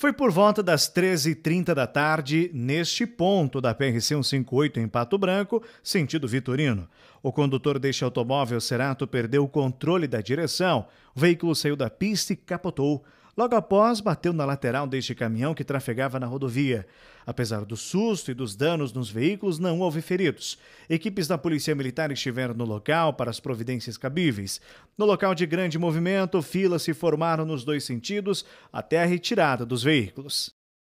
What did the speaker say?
Foi por volta das 13h30 da tarde, neste ponto da PRC 158 em Pato Branco, sentido Vitorino. O condutor deste automóvel Cerato perdeu o controle da direção. O veículo saiu da pista e capotou. Logo após, bateu na lateral deste caminhão que trafegava na rodovia. Apesar do susto e dos danos nos veículos, não houve feridos. Equipes da Polícia Militar estiveram no local para as providências cabíveis. No local de grande movimento, filas se formaram nos dois sentidos até a retirada dos veículos.